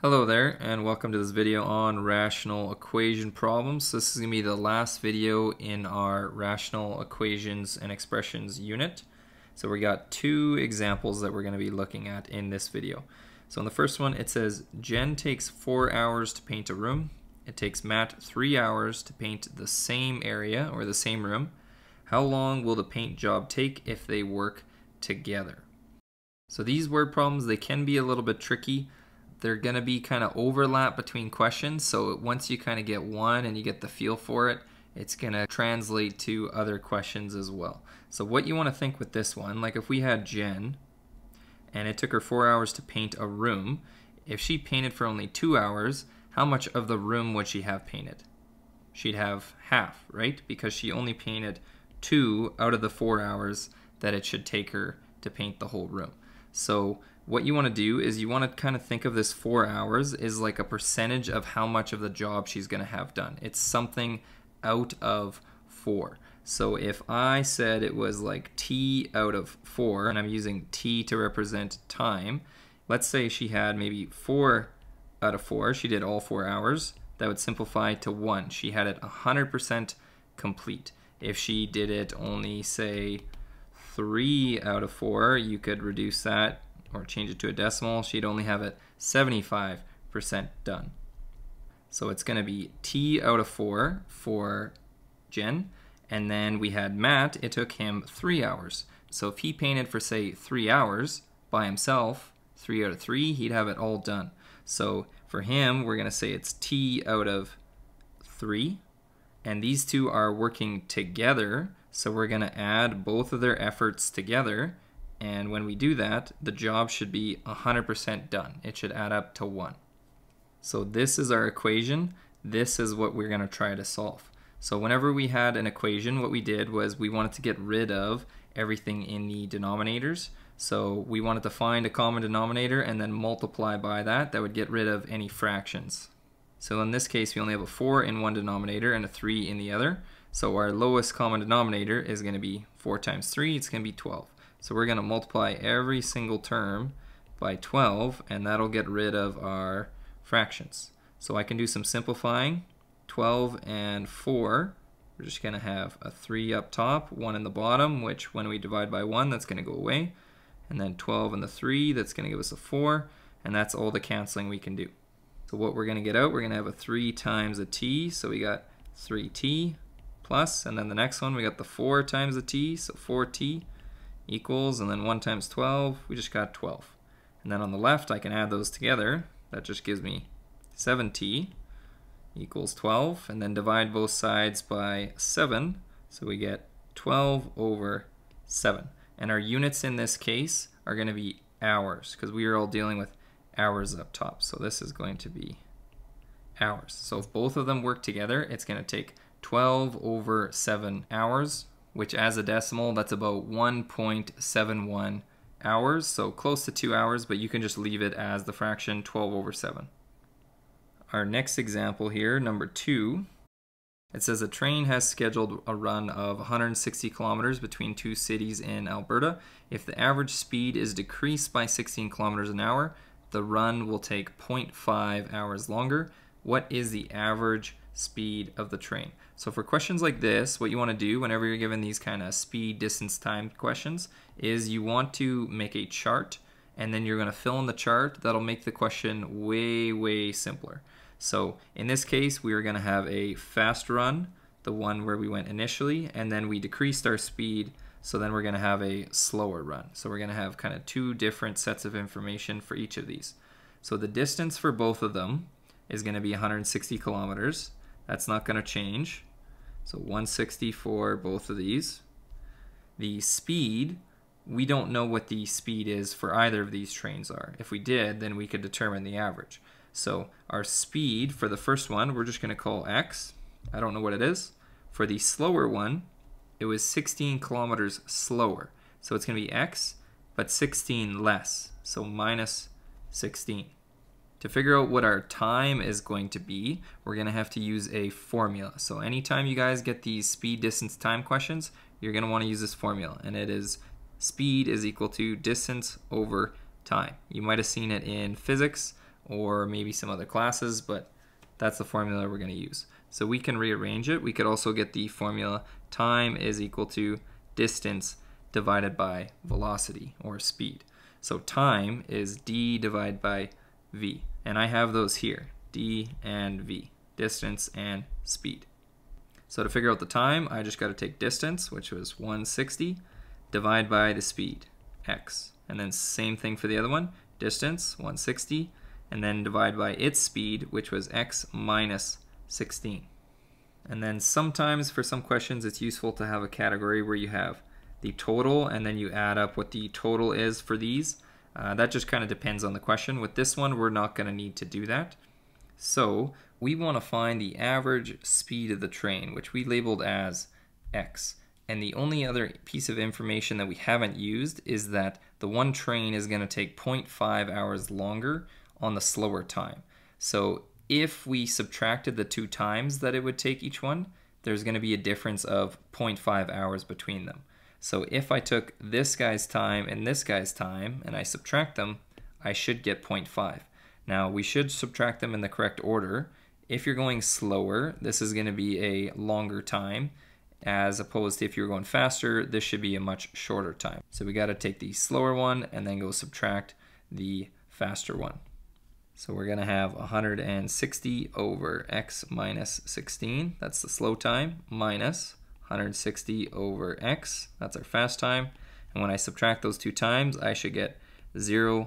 Hello there and welcome to this video on rational equation problems. This is going to be the last video in our rational equations and expressions unit. So we got two examples that we're going to be looking at in this video. So in the first one it says Jen takes four hours to paint a room. It takes Matt three hours to paint the same area or the same room. How long will the paint job take if they work together. So these word problems, they can be a little bit tricky. They're going to be kind of overlap between questions. So once you kind of get one and you get the feel for it, it's going to translate to other questions as well. So what you want to think with this one, like if we had Jen and it took her four hours to paint a room, if she painted for only two hours, how much of the room would she have painted? She'd have half, right? Because she only painted two out of the four hours that it should take her to paint the whole room. So what you want to do is you want to kind of think of this four hours is like a percentage of how much of the job she's going to have done. It's something out of four. So if I said it was like t out of four, and I'm using t to represent time, let's say she had maybe four out of four, she did all four hours, that would simplify to one. She had it 100% complete. If she did it only, say, three out of four, you could reduce that or change it to a decimal. She'd only have it 75% done. So it's gonna be T out of four for Jen. And then we had Matt, it took him three hours. So if he painted for say three hours by himself, three out of three, he'd have it all done. So for him, we're gonna say it's T out of three. And these two are working together. So we're going to add both of their efforts together. And when we do that, the job should be 100% done. It should add up to 1. So this is our equation. This is what we're going to try to solve. So whenever we had an equation, what we did was we wanted to get rid of everything in the denominators. So we wanted to find a common denominator and then multiply by that. That would get rid of any fractions. So in this case, we only have a 4 in one denominator and a 3 in the other. So our lowest common denominator is going to be 4 times 3, it's going to be 12. So we're going to multiply every single term by 12, and that'll get rid of our fractions. So I can do some simplifying. 12 and 4, we're just going to have a 3 up top, 1 in the bottom, which when we divide by 1, that's going to go away. And then 12 and the 3, that's going to give us a 4, and that's all the canceling we can do. So what we're going to get out, we're going to have a 3 times a t, so we got 3t plus, and then the next one we got the 4 times a t. so 4t equals, and then 1 times 12, we just got 12. And then on the left I can add those together, that just gives me 7t equals 12, and then divide both sides by 7, so we get 12 over 7. And our units in this case are going to be hours, because we are all dealing with hours up top. So this is going to be hours. So if both of them work together, it's going to take 12 over 7 hours, which as a decimal, that's about 1.71 hours. So close to 2 hours, but you can just leave it as the fraction 12 over 7. Our next example here, number 2, it says a train has scheduled a run of 160 kilometers between two cities in Alberta. If the average speed is decreased by 16 kilometers an hour, the run will take 0.5 hours longer. What is the average speed of the train? So for questions like this, what you want to do whenever you're given these kind of speed, distance, time questions is you want to make a chart and then you're going to fill in the chart. That'll make the question way, way simpler. So in this case, we are going to have a fast run, the one where we went initially, and then we decreased our speed so then we're going to have a slower run. So we're going to have kind of two different sets of information for each of these. So the distance for both of them is going to be 160 kilometers. That's not going to change. So 160 for both of these. The speed, we don't know what the speed is for either of these trains are. If we did, then we could determine the average. So our speed for the first one, we're just going to call x. I don't know what it is. For the slower one, it was 16 kilometers slower. So it's going to be x, but 16 less. So minus 16. To figure out what our time is going to be, we're going to have to use a formula. So anytime you guys get these speed, distance, time questions, you're going to want to use this formula. And it is speed is equal to distance over time. You might have seen it in physics or maybe some other classes, but that's the formula we're going to use. So we can rearrange it. We could also get the formula time is equal to distance divided by velocity or speed. So time is d divided by v. And I have those here, d and v, distance and speed. So to figure out the time, I just got to take distance, which was 160, divide by the speed, x. And then same thing for the other one, distance, 160, and then divide by its speed, which was x minus 16. And then sometimes for some questions it's useful to have a category where you have the total and then you add up what the total is for these. Uh, that just kind of depends on the question. With this one, we're not going to need to do that. So we want to find the average speed of the train, which we labeled as x. And the only other piece of information that we haven't used is that the one train is going to take 0.5 hours longer on the slower time. So if we subtracted the two times that it would take each one, there's going to be a difference of 0.5 hours between them. So if I took this guy's time and this guy's time and I subtract them, I should get 0.5. Now we should subtract them in the correct order. If you're going slower, this is going to be a longer time as opposed to if you're going faster, this should be a much shorter time. So we got to take the slower one and then go subtract the faster one. So we're gonna have 160 over x minus 16, that's the slow time, minus 160 over x, that's our fast time. And when I subtract those two times, I should get 0.5,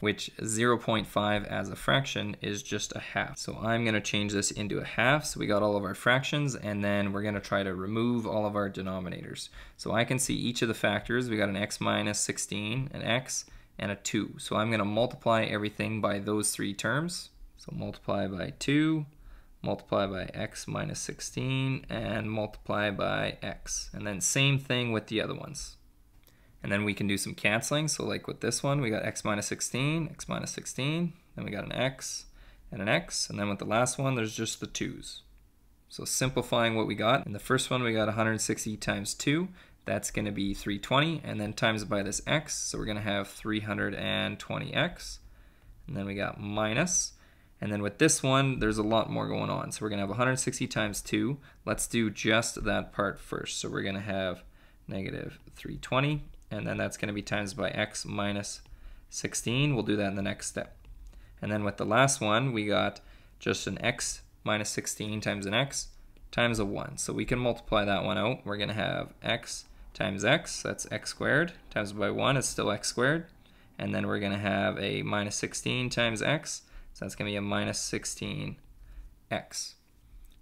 which 0.5 as a fraction is just a half. So I'm gonna change this into a half, so we got all of our fractions, and then we're gonna try to remove all of our denominators. So I can see each of the factors, we got an x minus 16, an x, and a 2. So I'm going to multiply everything by those three terms. So multiply by 2, multiply by x minus 16, and multiply by x. And then same thing with the other ones. And then we can do some canceling. So like with this one, we got x minus 16, x minus 16, then we got an x and an x. And then with the last one, there's just the 2's. So simplifying what we got, in the first one we got 160 times 2, that's going to be 320 and then times by this x so we're going to have 320x and then we got minus and then with this one there's a lot more going on so we're going to have 160 times 2 let's do just that part first so we're going to have negative 320 and then that's going to be times by x minus 16 we'll do that in the next step and then with the last one we got just an x minus 16 times an x times a 1 so we can multiply that one out we're going to have x times x, that's x squared, times by 1 is still x squared. And then we're going to have a minus 16 times x, so that's going to be a minus 16x.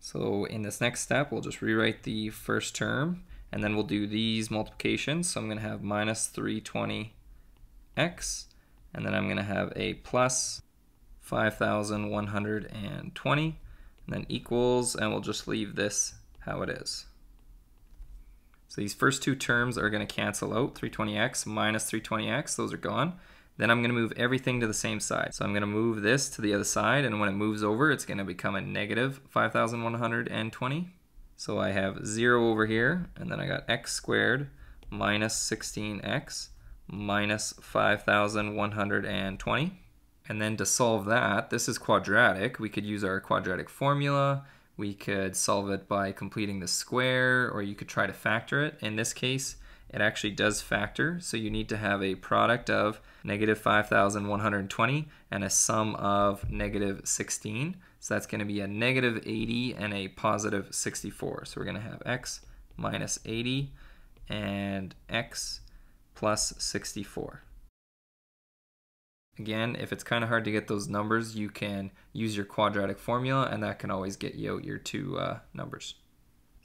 So in this next step, we'll just rewrite the first term, and then we'll do these multiplications. So I'm going to have minus 320x, and then I'm going to have a plus 5,120, and then equals, and we'll just leave this how it is. So these first two terms are going to cancel out, 320x minus 320x, those are gone. Then I'm going to move everything to the same side. So I'm going to move this to the other side, and when it moves over, it's going to become a negative 5,120. So I have 0 over here, and then I got x squared minus 16x minus 5,120. And then to solve that, this is quadratic. We could use our quadratic formula we could solve it by completing the square, or you could try to factor it. In this case, it actually does factor, so you need to have a product of negative 5,120 and a sum of negative 16. So that's going to be a negative 80 and a positive 64. So we're going to have x minus 80 and x plus 64. Again, if it's kind of hard to get those numbers, you can use your quadratic formula and that can always get you your two uh, numbers.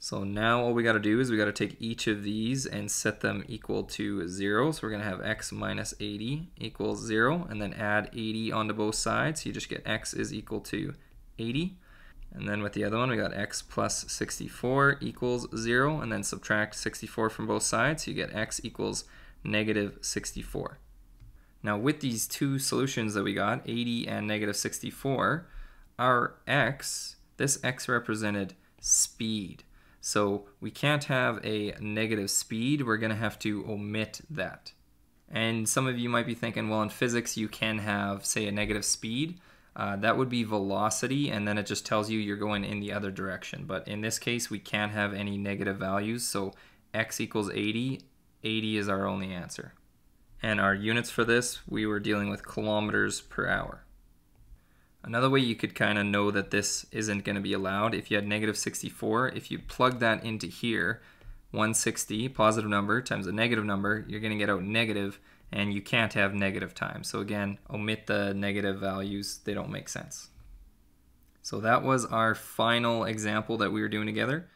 So now all we got to do is we got to take each of these and set them equal to 0. So we're going to have x minus 80 equals 0 and then add 80 onto both sides. So you just get x is equal to 80. And then with the other one, we got x plus 64 equals 0 and then subtract 64 from both sides. So you get x equals negative 64. Now with these two solutions that we got, 80 and negative 64, our x, this x represented speed. So we can't have a negative speed, we're gonna have to omit that. And some of you might be thinking, well in physics you can have say a negative speed, uh, that would be velocity and then it just tells you you're going in the other direction. But in this case we can't have any negative values so x equals 80, 80 is our only answer and our units for this, we were dealing with kilometers per hour. Another way you could kind of know that this isn't going to be allowed, if you had negative 64, if you plug that into here, 160, positive number, times a negative number, you're going to get out negative, and you can't have negative time. So again, omit the negative values, they don't make sense. So that was our final example that we were doing together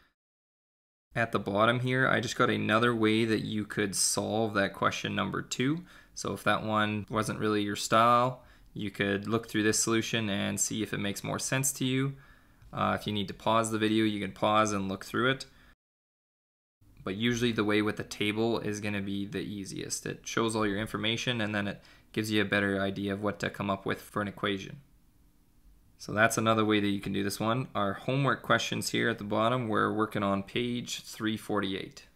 at the bottom here, I just got another way that you could solve that question number two. So if that one wasn't really your style, you could look through this solution and see if it makes more sense to you. Uh, if you need to pause the video, you can pause and look through it. But usually the way with the table is going to be the easiest. It shows all your information and then it gives you a better idea of what to come up with for an equation. So that's another way that you can do this one. Our homework questions here at the bottom, we're working on page 348.